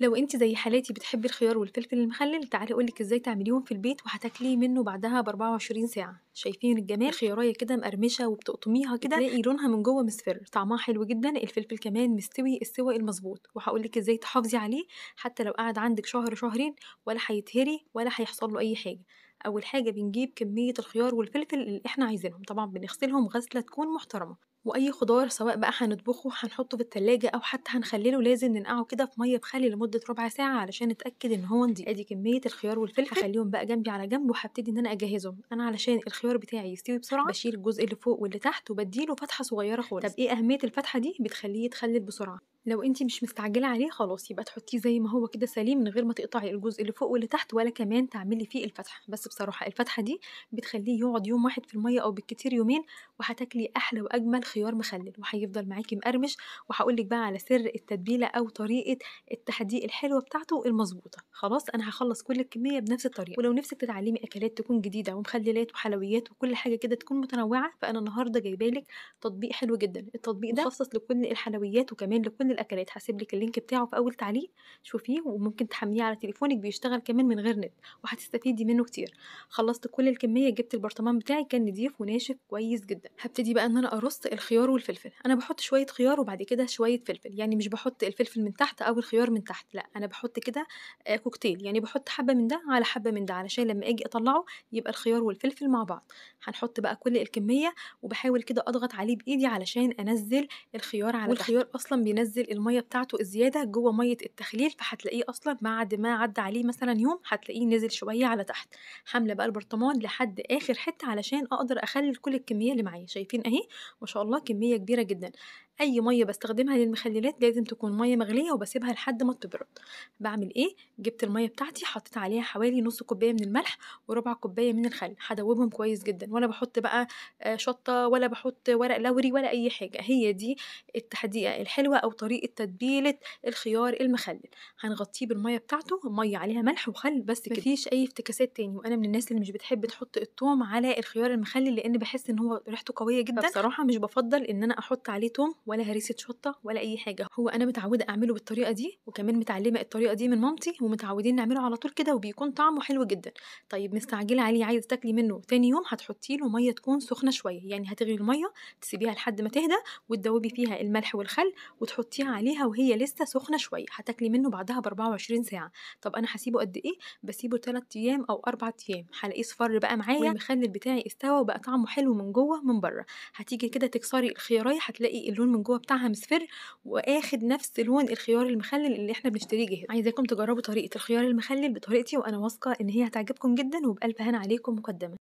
لو انت زي حالاتي بتحبي الخيار والفلفل المخلل تعالي اقولك ازاي تعمليهم في البيت وهتاكلي منه بعدها ب 24 ساعه شايفين الجمال خيارية كده مقرمشه وبتقطميها كده تلاقي لونها من جوه مصفر طعمها حلو جدا الفلفل كمان مستوي السوى المظبوط وهقولك ازاي تحافظي عليه حتى لو قعد عندك شهر شهرين ولا هيتهري ولا هيحصل له اي حاجه اول حاجه بنجيب كميه الخيار والفلفل اللي احنا عايزينهم طبعا بنغسلهم غسله تكون محترمه وأي خضار سواء بقى هنطبخه هنحطه في التلاجة أو حتى هنخلله لازم ننقعه كده في مية بخل لمدة ربع ساعة علشان نتأكد إن هو نضيف أدي كمية الخيار والفلفل هخليهم بقى جنبي على جنب وهبتدي إن أنا أجهزهم أنا علشان الخيار بتاعي يستوي بسرعة بشيل الجزء اللي فوق واللي تحت وبديله فتحة صغيرة خالص طب إيه أهمية الفتحة دي بتخليه يتخلل بسرعة لو انت مش مستعجله عليه خلاص يبقى تحطيه زي ما هو كده سليم من غير ما تقطعي الجزء اللي فوق واللي تحت ولا كمان تعملي فيه الفتحه بس بصراحه الفتحه دي بتخليه يقعد يوم واحد في الميه او بالكتير يومين وهتاكلي احلى واجمل خيار مخلل وهيفضل معاكي مقرمش وهقول لك بقى على سر التتبيله او طريقه التحديق الحلوه بتاعته المظبوطه خلاص انا هخلص كل الكميه بنفس الطريقه ولو نفسك تتعلمي اكلات تكون جديده ومخللات وحلويات وكل حاجه كده تكون متنوعه فانا النهارده جايبه لك تطبيق حلو جدا التطبيق ده مخصص لكل الحلويات وكمان لكل الاكلات هسيب لك اللينك بتاعه في اول تعليق شوفيه وممكن تحمليه على تليفونك بيشتغل كمان من غير نت وهتستفيدي منه كتير خلصت كل الكميه جبت البرطمان بتاعي كان نضيف وناشف كويس جدا هبتدي بقى ان انا ارص الخيار والفلفل انا بحط شويه خيار وبعد كده شويه فلفل يعني مش بحط الفلفل من تحت او الخيار من تحت لا انا بحط كده آه، كوكتيل يعني بحط حبه من ده على حبه من ده علشان لما اجي اطلعه يبقى الخيار والفلفل مع بعض هنحط بقى كل الكميه وبحاول كده اضغط عليه بايدي علشان انزل الخيار على والخيار تحت. اصلا بينزل ينزل الميه بتاعته الزياده جوه ميه التخليل فهتلاقيه اصلا بعد ما عدى عليه مثلا يوم هتلاقيه نزل شويه على تحت حامله بقى البرطمان لحد اخر حته علشان اقدر اخلل كل الكميه اللي معايا شايفين اهي ما شاء الله كميه كبيره جدا اي ميه بستخدمها للمخللات لازم تكون ميه مغليه وبسيبها لحد ما تبرد بعمل ايه جبت الميه بتاعتي حطيت عليها حوالي نص كوبايه من الملح وربع كوبايه من الخل هدوبهم كويس جدا ولا بحط بقى آه، شطه ولا بحط ورق لوري ولا اي حاجه هي دي التحديقه الحلوه او طريقه تتبيله الخيار المخلل هنغطيه بالميه بتاعته ميه عليها ملح وخل بس كده مفيش اي افتكاسات تاني وانا من الناس اللي مش بتحب تحط التوم على الخيار المخلل لان بحس ان هو ريحته قويه جدا بصراحه مش بفضل ان انا احط عليه توم ولا هريسه شطه ولا اي حاجه هو انا متعوده اعمله بالطريقه دي وكمان متعلمه الطريقه دي من مامتي ومتعودين نعمله على طول كده وبيكون طعمه حلو جدا طيب مستعجله عليه عايزه تاكلي منه تاني يوم هتحطي له ميه تكون سخنه شويه يعني هتغلي الميه تسيبيها لحد ما تهدى وتدوبي فيها الملح والخل وتحطيها عليها وهي لسه سخنه شويه هتاكلي منه بعدها ب 24 ساعه طب انا هسيبه قد ايه بسيبه 3 ايام او 4 ايام هلاقيه صفر بقى معايا والمخلل بتاعي استوى وبقى طعمه حلو من جوه من بره هتيجي كده تكسري الخياريه هتلاقي اللون من من جوه بتاعها مصفر واخد نفس لون الخيار المخلل اللي احنا بنشتريه جاهز عايزاكم تجربوا طريقه الخيار المخلل بطريقتي وانا واثقه ان هي هتعجبكم جدا وبالف هنا عليكم مقدما